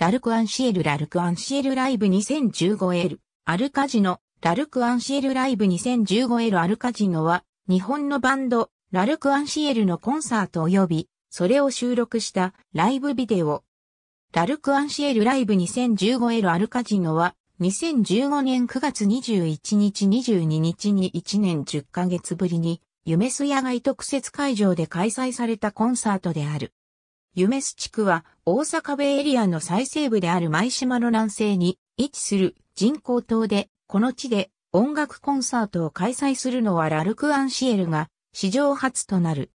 ラルクアンシエルラルクアンシエルライブ 2015L アルカジノラルクアンシエルライブ 2015L アルカジノは日本のバンドラルクアンシエルのコンサート及びそれを収録したライブビデオラルクアンシエルライブ 2015L アルカジノは2015年9月21日22日に1年10ヶ月ぶりに夢す野外特設会場で開催されたコンサートである。夢洲地区は大阪ベイエリアの最西部である舞島の南西に位置する人工島で、この地で音楽コンサートを開催するのはラルク・アンシエルが史上初となる。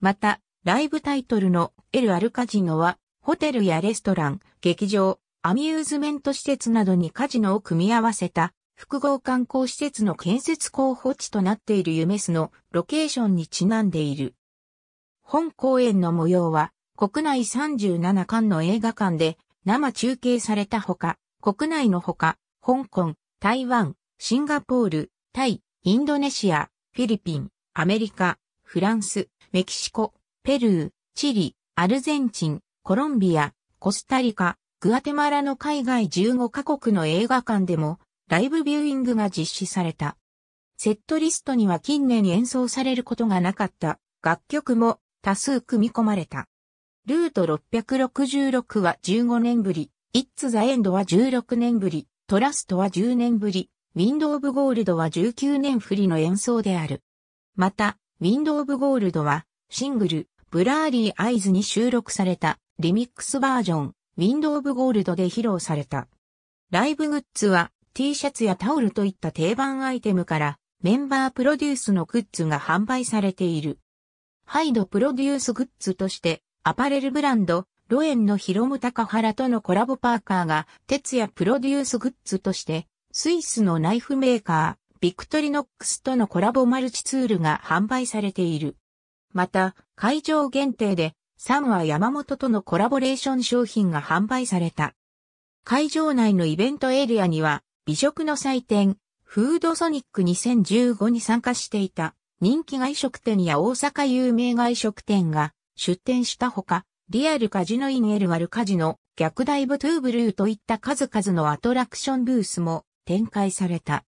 また、ライブタイトルのエル・アルカジノは、ホテルやレストラン、劇場、アミューズメント施設などにカジノを組み合わせた複合観光施設の建設候補地となっているユメスのロケーションにちなんでいる。本公演の模様は国内37巻の映画館で生中継されたほか、国内のほか、香港、台湾、シンガポール、タイ、インドネシア、フィリピン、アメリカ、フランス、メキシコ、ペルー、チリ、アルゼンチン、コロンビア、コスタリカ、グアテマラの海外15カ国の映画館でもライブビューイングが実施された。セットリストには近年演奏されることがなかった楽曲も多数組み込まれた。ルート666は15年ぶり、It's the End は16年ぶり、トラストは10年ぶり、ウィンド・オブ・ゴールドは19年ぶりの演奏である。また、ウィンド・オブ・ゴールドは、シングル、ブラーリー・アイズに収録された、リミックスバージョン、ウィンド・オブ・ゴールドで披露された。ライブグッズは、T シャツやタオルといった定番アイテムから、メンバープロデュースのグッズが販売されている。ハイドプロデュースグッズとして、アパレルブランド、ロエンのヒロム高原とのコラボパーカーが、徹夜プロデュースグッズとして、スイスのナイフメーカー、ビクトリノックスとのコラボマルチツールが販売されている。また、会場限定で、サムは山本とのコラボレーション商品が販売された。会場内のイベントエリアには、美食の祭典、フードソニック2015に参加していた、人気外食店や大阪有名外食店が出展したほか、リアルカジノインエルワルカジノ、逆ダイブトゥーブルーといった数々のアトラクションブースも展開された。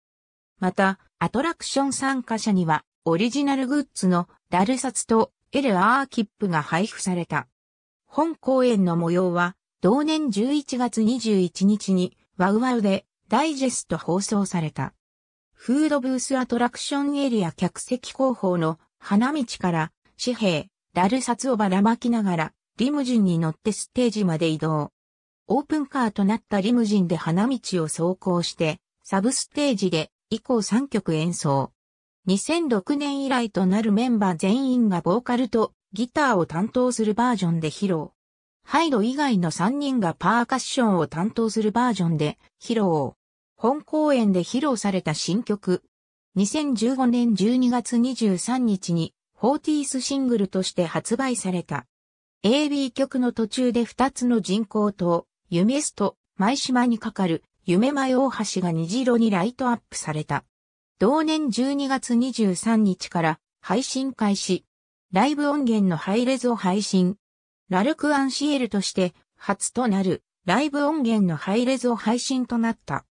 また、アトラクション参加者には、オリジナルグッズのダルサツとエルアーキップが配布された。本公演の模様は、同年11月21日に、ワウワウでダイジェスト放送された。フードブースアトラクションエリア客席広報の花道から紙幣、ダル札をばらまきながら、リムジンに乗ってステージまで移動。オープンカーとなったリムジンで花道を走行して、サブステージで以降3曲演奏。2006年以来となるメンバー全員がボーカルとギターを担当するバージョンで披露。ハイド以外の3人がパーカッションを担当するバージョンで披露。本公演で披露された新曲。2015年12月23日に4 0ースシングルとして発売された。AB 曲の途中で2つの人工島、夢スと舞島にかかる夢舞大橋が虹色にライトアップされた。同年12月23日から配信開始。ライブ音源の配列を配信。ラルクアンシエルとして初となるライブ音源の配列を配信となった。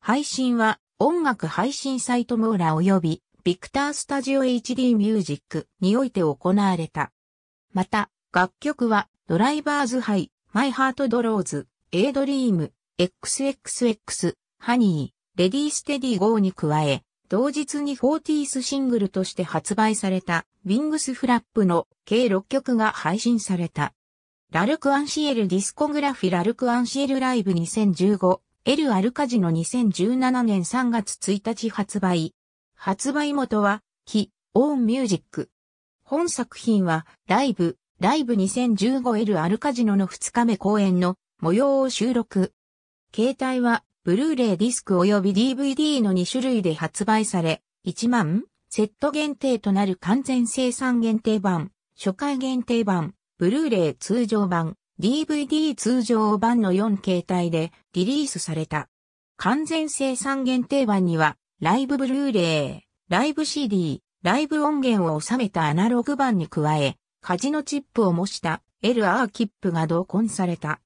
配信は音楽配信サイトモーラ及びビクタースタジオ HD ミュージックにおいて行われた。また、楽曲は、ドライバーズハイ、マイハートドローズ、エイドリーム、XXX、ハニー、レディーステディーに加え、同日にフォーティースシングルとして発売された、ウィングスフラップの計6曲が配信された。ラルク・アンシエルディスコグラフィラルク・アンシエルライブ2015、エル・アルカジの2017年3月1日発売、発売元は、キ、オーンミュージック。本作品は、ライブ、ライブ 2015L アルカジノの2日目公演の模様を収録。携帯は、ブルーレイディスク及び DVD の2種類で発売され、1万セット限定となる完全生産限定版、初回限定版、ブルーレイ通常版、DVD 通常版の4形態でリリースされた。完全生産限定版にはライブブルーレイ、ライブ CD、ライブ音源を収めたアナログ版に加え、カジノチップを模した LR キップが同梱された。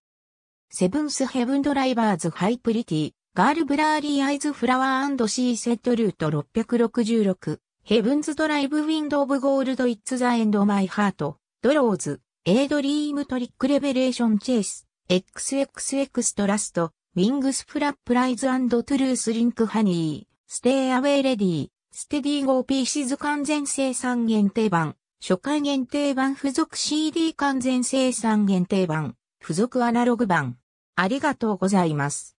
セブンスヘブンドライバーズハイプリティ、ガールブラーリーアイズフラワーシーセットルート666、ヘブンズドライブウィンドオブゴールドイッツザエンドマイハート、ドローズ、エイドリームトリックレベレーションチェイス、XXX トラスト、ウィングスフラップライズトゥルースリンクハニー。ステイアウェイレディー、ステディーゴーピーシ e 完全生産限定版、初回限定版付属 CD 完全生産限定版、付属アナログ版。ありがとうございます。